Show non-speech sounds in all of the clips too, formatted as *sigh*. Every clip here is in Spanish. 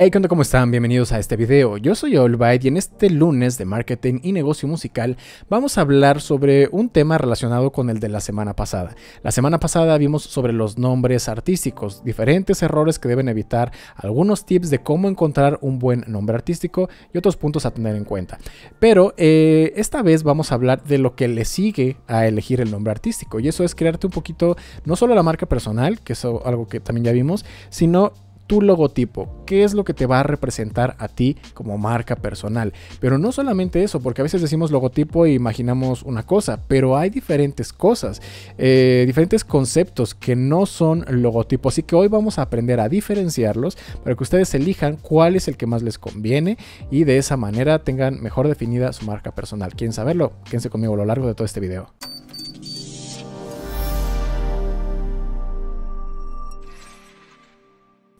Hey, ¿Cómo están? Bienvenidos a este video. Yo soy Olvide y en este lunes de marketing y negocio musical vamos a hablar sobre un tema relacionado con el de la semana pasada. La semana pasada vimos sobre los nombres artísticos, diferentes errores que deben evitar, algunos tips de cómo encontrar un buen nombre artístico y otros puntos a tener en cuenta. Pero eh, esta vez vamos a hablar de lo que le sigue a elegir el nombre artístico y eso es crearte un poquito, no solo la marca personal, que es algo que también ya vimos, sino tu logotipo, qué es lo que te va a representar a ti como marca personal. Pero no solamente eso, porque a veces decimos logotipo e imaginamos una cosa, pero hay diferentes cosas, eh, diferentes conceptos que no son logotipos. Así que hoy vamos a aprender a diferenciarlos para que ustedes elijan cuál es el que más les conviene y de esa manera tengan mejor definida su marca personal. ¿Quieren saberlo? Quédense conmigo a lo largo de todo este video.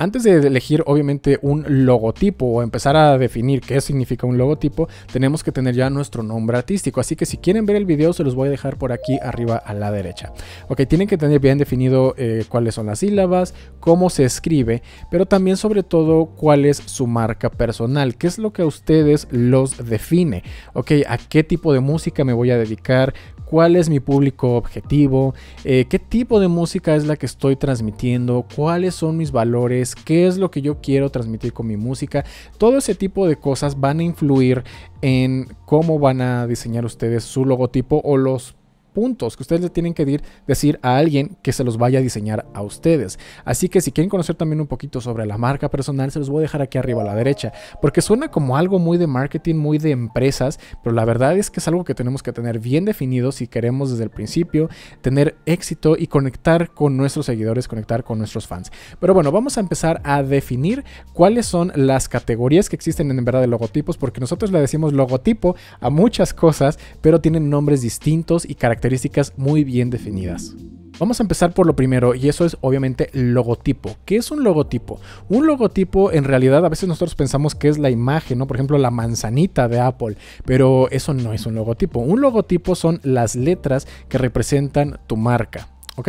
Antes de elegir obviamente un logotipo o empezar a definir qué significa un logotipo, tenemos que tener ya nuestro nombre artístico. Así que si quieren ver el video, se los voy a dejar por aquí arriba a la derecha. Ok, tienen que tener bien definido eh, cuáles son las sílabas, cómo se escribe, pero también sobre todo cuál es su marca personal, qué es lo que a ustedes los define. Ok, a qué tipo de música me voy a dedicar, cuál es mi público objetivo, eh, qué tipo de música es la que estoy transmitiendo, cuáles son mis valores, qué es lo que yo quiero transmitir con mi música. Todo ese tipo de cosas van a influir en cómo van a diseñar ustedes su logotipo o los puntos que ustedes le tienen que decir a alguien que se los vaya a diseñar a ustedes. Así que si quieren conocer también un poquito sobre la marca personal, se los voy a dejar aquí arriba a la derecha, porque suena como algo muy de marketing, muy de empresas, pero la verdad es que es algo que tenemos que tener bien definido si queremos desde el principio tener éxito y conectar con nuestros seguidores, conectar con nuestros fans. Pero bueno, vamos a empezar a definir cuáles son las categorías que existen en verdad de logotipos, porque nosotros le decimos logotipo a muchas cosas, pero tienen nombres distintos y características características muy bien definidas. Vamos a empezar por lo primero y eso es obviamente logotipo. ¿Qué es un logotipo? Un logotipo en realidad a veces nosotros pensamos que es la imagen, ¿no? Por ejemplo, la manzanita de Apple, pero eso no es un logotipo. Un logotipo son las letras que representan tu marca. ¿Ok?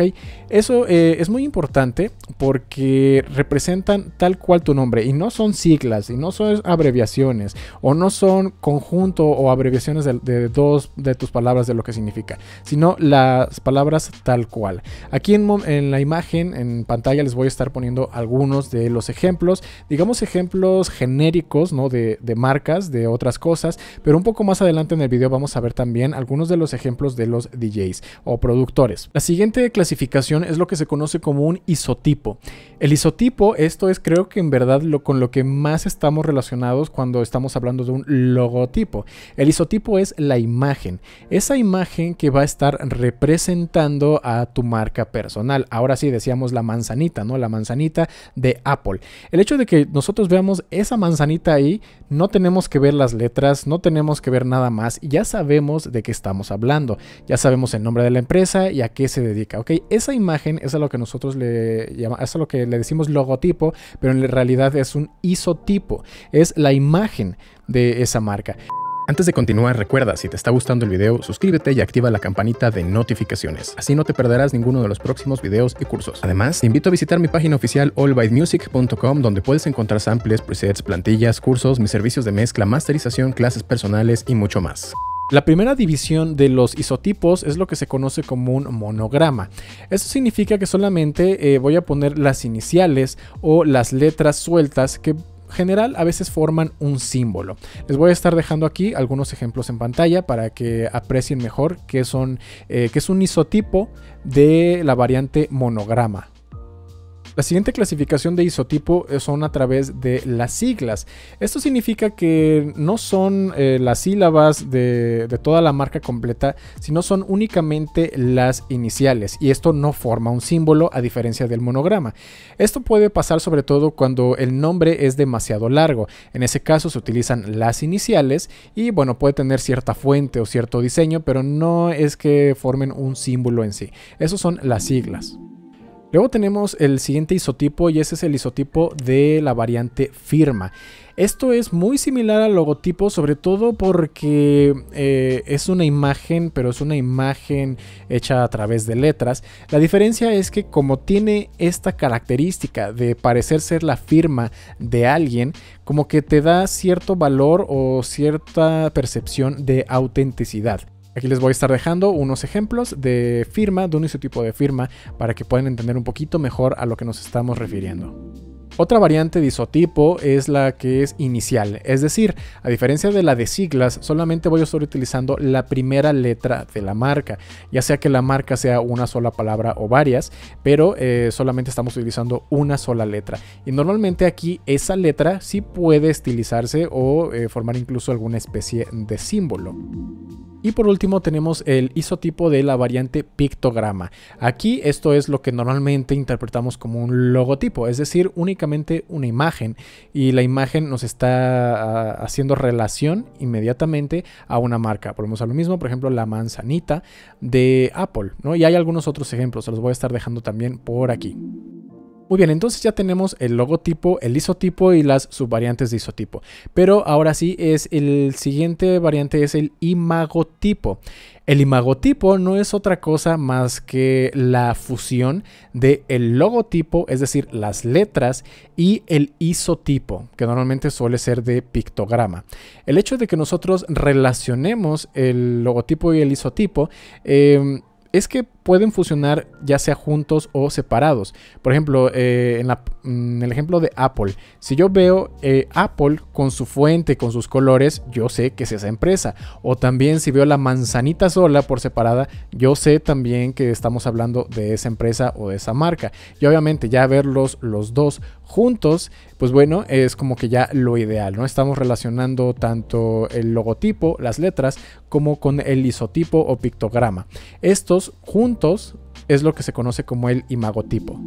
Eso eh, es muy importante porque representan tal cual tu nombre y no son siglas y no son abreviaciones o no son conjunto o abreviaciones de, dos de tus palabras de lo que significa, sino las palabras tal cual. Aquí en, la imagen, en pantalla, les voy a estar poniendo algunos de los ejemplos, digamos ejemplos genéricos, ¿no? De, marcas, de otras cosas, pero un poco más adelante en el video vamos a ver también algunos de los ejemplos de los DJs o productores. La siguiente clasificación es lo que se conoce como un isotipo. El isotipo, esto es creo que en verdad lo, con lo que más estamos relacionados cuando estamos hablando de un logotipo. El isotipo es la imagen, esa imagen que va a estar representando a tu marca personal. Ahora sí, decíamos la manzanita, ¿no? La manzanita de Apple. El hecho de que nosotros veamos esa manzanita ahí, no tenemos que ver las letras, no tenemos que ver nada más, ya sabemos de qué estamos hablando, ya sabemos el nombre de la empresa y a qué se dedica esa imagen es a lo que nosotros le llamamos, es a lo que le decimos logotipo, pero en realidad es un isotipo, es la imagen de esa marca. Antes de continuar, recuerda, si te está gustando el video, suscríbete y activa la campanita de notificaciones. Así no te perderás ninguno de los próximos videos y cursos. Además, te invito a visitar mi página oficial allbymusic.com donde puedes encontrar samples, presets, plantillas, cursos, mis servicios de mezcla, masterización, clases personales y mucho más. La primera división de los isotipos es lo que se conoce como un monograma. Eso significa que solamente eh, voy a poner las iniciales o las letras sueltas que general a veces forman un símbolo. Les voy a estar dejando aquí algunos ejemplos en pantalla para que aprecien mejor que, son, eh, es un isotipo de la variante monograma. La siguiente clasificación de isotipo eh, son a través de las siglas. Esto significa que no son eh, las sílabas de, toda la marca completa, sino son únicamente las iniciales. Y esto no forma un símbolo a diferencia del monograma. Esto puede pasar sobre todo cuando el nombre es demasiado largo. En ese caso se utilizan las iniciales y bueno, puede tener cierta fuente o cierto diseño, pero no es que formen un símbolo en sí. Esas son las siglas. Luego tenemos el siguiente isotipo y ese es el isotipo de la variante firma. Esto es muy similar al logotipo, sobre todo porque eh, es una imagen, pero es una imagen hecha a través de letras. La diferencia es que como tiene esta característica de parecer ser la firma de alguien, como que te da cierto valor o cierta percepción de autenticidad. Aquí les voy a estar dejando unos ejemplos de firma, de un isotipo de firma, para que puedan entender un poquito mejor a lo que nos estamos refiriendo. Otra variante de isotipo es la que es inicial, es decir, a diferencia de la de siglas, solamente voy a estar utilizando la primera letra de la marca, ya sea que la marca sea una sola palabra o varias, pero eh, solamente estamos utilizando una sola letra. Y normalmente aquí esa letra sí puede estilizarse o eh, formar incluso alguna especie de símbolo. Y por último tenemos el isotipo de la variante pictograma. Aquí esto es lo que normalmente interpretamos como un logotipo, es decir, únicamente una imagen. Y la imagen nos está ah, haciendo relación inmediatamente a una marca. Ponemos a lo mismo, por ejemplo, la manzanita de Apple. ¿no? Y hay algunos otros ejemplos, se los voy a estar dejando también por aquí. Muy bien, entonces ya tenemos el logotipo, el isotipo y las subvariantes de isotipo. Pero ahora sí es el siguiente variante es el imagotipo. El imagotipo no es otra cosa más que la fusión de el logotipo, es decir, las letras y el isotipo, que normalmente suele ser de pictograma. El hecho de que nosotros relacionemos el logotipo y el isotipo eh, es que pueden fusionar ya sea juntos o separados. Por ejemplo, eh, en, mm, el ejemplo de Apple, si yo veo eh, Apple con su fuente, con sus colores, yo sé que es esa empresa. O también si veo la manzanita sola por separada, yo sé también que estamos hablando de esa empresa o de esa marca. Y obviamente ya verlos los dos juntos, pues bueno, es como que ya lo ideal, ¿no? Estamos relacionando tanto el logotipo, las letras, como con el isotipo o pictograma. Estos juntos es lo que se conoce como el imagotipo.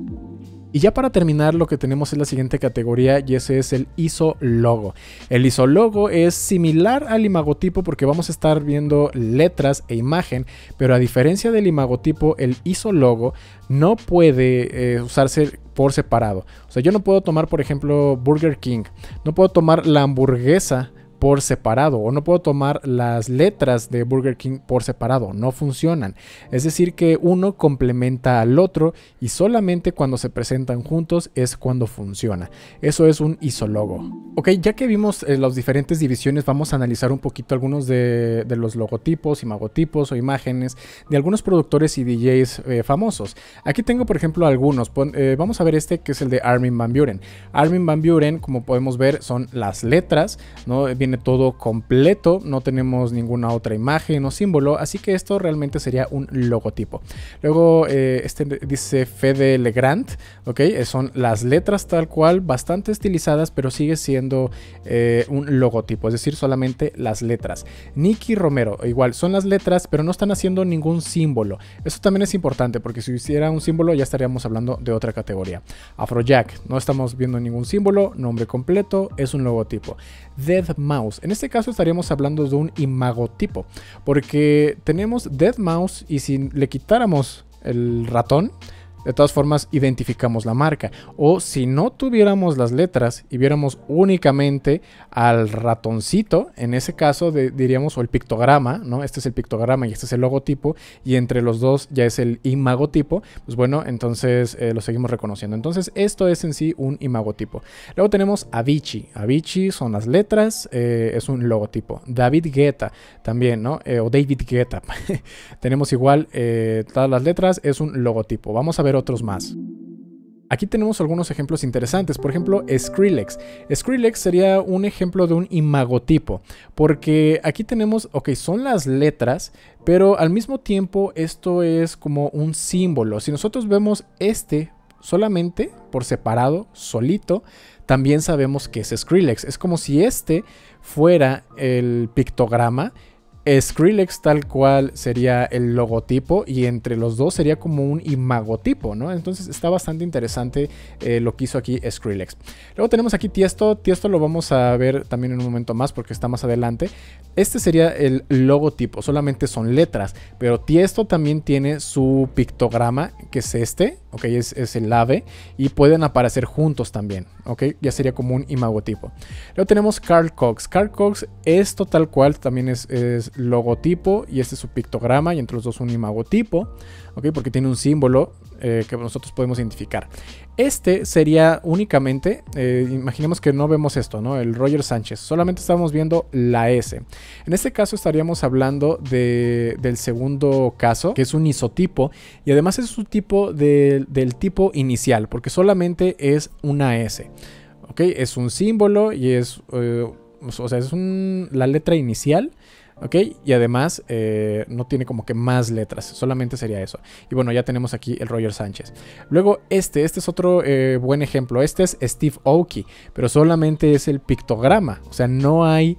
Y ya para terminar, lo que tenemos es la siguiente categoría y ese es el isologo. El isologo es similar al imagotipo porque vamos a estar viendo letras e imagen, pero a diferencia del imagotipo, el isologo no puede eh, usarse por separado. O sea, yo no puedo tomar, por ejemplo, Burger King, no puedo tomar la hamburguesa por separado o no puedo tomar las letras de Burger King por separado, no funcionan. Es decir, que uno complementa al otro y solamente cuando se presentan juntos es cuando funciona. Eso es un isólogo. Ok, ya que vimos eh, las diferentes divisiones, vamos a analizar un poquito algunos de, los logotipos, magotipos o imágenes de algunos productores y DJs eh, famosos. Aquí tengo, por ejemplo, algunos. Eh, vamos a ver este que es el de Armin Van Buren. Armin Van Buren, como podemos ver, son las letras, ¿no? Vienen todo completo, no tenemos ninguna otra imagen o símbolo, así que esto realmente sería un logotipo. Luego eh, este dice Fede Legrand, ok, eh, son las letras tal cual, bastante estilizadas, pero sigue siendo eh, un logotipo, es decir, solamente las letras. Nicky Romero, igual, son las letras, pero no están haciendo ningún símbolo. Eso también es importante, porque si hiciera un símbolo ya estaríamos hablando de otra categoría. Afrojack, no estamos viendo ningún símbolo, nombre completo, es un logotipo. Dead Mouse. En este caso estaríamos hablando de un imagotipo, porque tenemos Dead Mouse y si le quitáramos el ratón, de todas formas, identificamos la marca. O si no tuviéramos las letras y viéramos únicamente al ratoncito, en ese caso diríamos, o el pictograma, ¿no? Este es el pictograma y este es el logotipo, y entre los dos ya es el imagotipo, pues bueno, entonces eh, lo seguimos reconociendo. Entonces, esto es en sí un imagotipo. Luego tenemos Avicii. Avicii son las letras, eh, es un logotipo. David Guetta también, ¿no? Eh, o David Guetta. *laughs* tenemos igual todas las letras, es un logotipo. Vamos a ver otros más. Aquí tenemos algunos ejemplos interesantes, por ejemplo Skrillex. Skrillex sería un ejemplo de un imagotipo, porque aquí tenemos, ok, son las letras, pero al mismo tiempo esto es como un símbolo. Si nosotros vemos este solamente, por separado, solito, también sabemos que es Skrillex. Es como si este fuera el pictograma Skrillex tal cual sería el logotipo y entre los dos sería como un imagotipo, ¿no? Entonces está bastante interesante eh, lo que hizo aquí Skrillex. Luego tenemos aquí Tiesto, Tiesto lo vamos a ver también en un momento más porque está más adelante. Este sería el logotipo, solamente son letras, pero Tiesto también tiene su pictograma que es este, ok, es, el ave y pueden aparecer juntos también, ok, ya sería como un imagotipo. Luego tenemos Carl Cox, Carl Cox esto tal cual también es logotipo y este es su pictograma y entre los dos un imagotipo, ¿ok? Porque tiene un símbolo eh, que nosotros podemos identificar. Este sería únicamente, eh, imaginemos que no vemos esto, ¿no? El Roger Sánchez, solamente estamos viendo la S. En este caso estaríamos hablando de, del segundo caso, que es un isotipo, y además es un tipo del tipo inicial, porque solamente es una S. ¿Ok? Es un símbolo y es... Eh, o sea, es la letra inicial y además eh, no tiene como que más letras, solamente sería eso. Y bueno, ya tenemos aquí el Roger Sánchez. Luego este, este es otro eh, buen ejemplo. Este es Steve Aoki, pero solamente es el pictograma. O sea, no hay...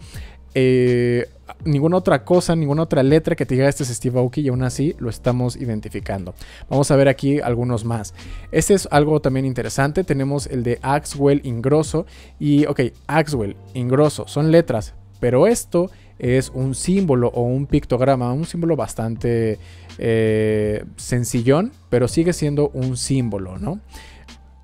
Eh, ninguna otra cosa, ninguna otra letra que te diga este es Steve Aoki y aún así lo estamos identificando. Vamos a ver aquí algunos más. Este es algo también interesante. Tenemos el de Axwell Ingrosso y, ok, Axwell Ingrosso son letras, pero esto es un símbolo o un pictograma, un símbolo bastante eh, sencillón, pero sigue siendo un símbolo, ¿no?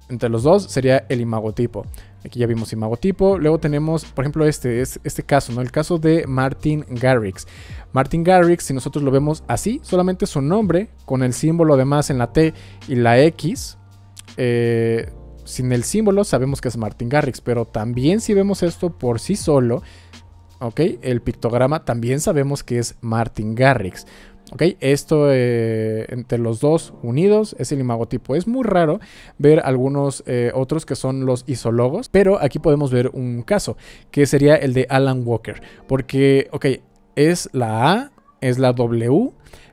Entre los dos sería el imagotipo. Aquí ya vimos imagotipo. Luego tenemos, por ejemplo, este, es este caso, ¿no? El caso de Martin Garrix. Martin Garrix, si nosotros lo vemos así, solamente su nombre, con el símbolo además en la T y la X, eh, sin el símbolo sabemos que es Martin Garrix, pero también si vemos esto por sí solo, ¿ok? El pictograma también sabemos que es Martin Garrix. ¿Ok? Esto eh, entre los dos unidos es el imagotipo. Es muy raro ver algunos eh, otros que son los isólogos, pero aquí podemos ver un caso, que sería el de Alan Walker. Porque, ok, es la A, es la W,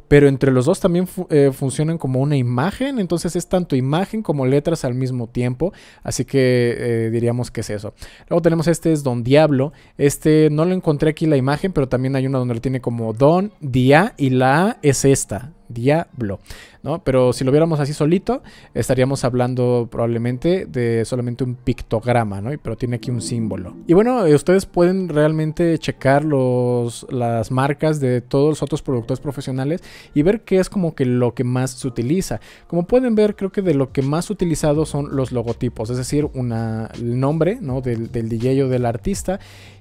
pero entre los dos también eh, funcionan como una imagen, entonces es tanto imagen como letras al mismo tiempo, así que eh, diríamos que es eso. Luego tenemos este es Don Diablo, este no lo encontré aquí la imagen, pero también hay una donde lo tiene como Don, Dia y la A es esta, Diablo, ¿no? Pero si lo viéramos así solito, estaríamos hablando probablemente de solamente un pictograma, ¿no? Pero tiene aquí un símbolo. Y bueno, eh, ustedes pueden realmente checar los, las marcas de todos los otros productores profesionales y ver qué es como que lo que más se utiliza. Como pueden ver, creo que de lo que más utilizado son los logotipos, es decir, un el nombre, Del, DJ o del artista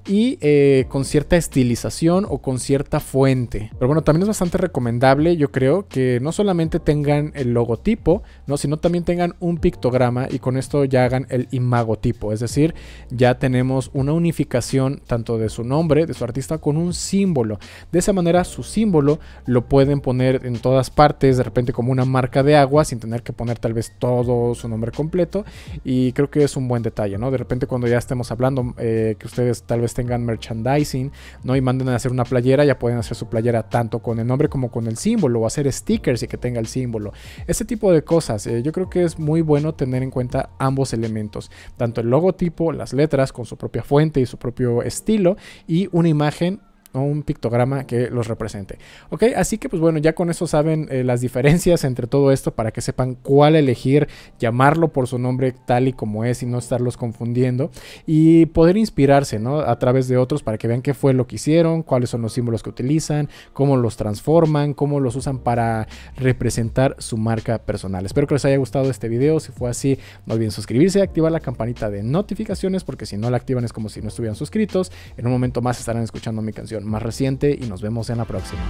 y eh, con cierta estilización o con cierta fuente. Pero bueno, también es bastante recomendable, yo creo, que no solamente tengan el logotipo, ¿no? sino también tengan un pictograma y con esto ya hagan el imagotipo. Es decir, ya tenemos una unificación tanto de su nombre, de su artista, con un símbolo. De esa manera su símbolo lo pueden poner en todas partes, de repente como una marca de agua, sin tener que poner tal vez todo su nombre completo. Y creo que es un buen detalle, ¿no? De repente cuando ya estemos hablando, eh, que ustedes tal vez tengan merchandising, ¿no? Y manden a hacer una playera, ya pueden hacer su playera tanto con el nombre como con el símbolo, o hacer stickers y que tenga el símbolo. Ese tipo de cosas, eh, yo creo que es muy bueno tener en cuenta ambos elementos, tanto el logotipo, las letras con su propia fuente y su propio estilo y una imagen un pictograma que los represente. Ok, así que pues bueno, ya con eso saben eh, las diferencias entre todo esto para que sepan cuál elegir, llamarlo por su nombre tal y como es y no estarlos confundiendo y poder inspirarse ¿no? a través de otros para que vean qué fue lo que hicieron, cuáles son los símbolos que utilizan, cómo los transforman, cómo los usan para representar su marca personal. Espero que les haya gustado este video, si fue así no olviden suscribirse, activar la campanita de notificaciones porque si no la activan es como si no estuvieran suscritos, en un momento más estarán escuchando mi canción más reciente y nos vemos en la próxima.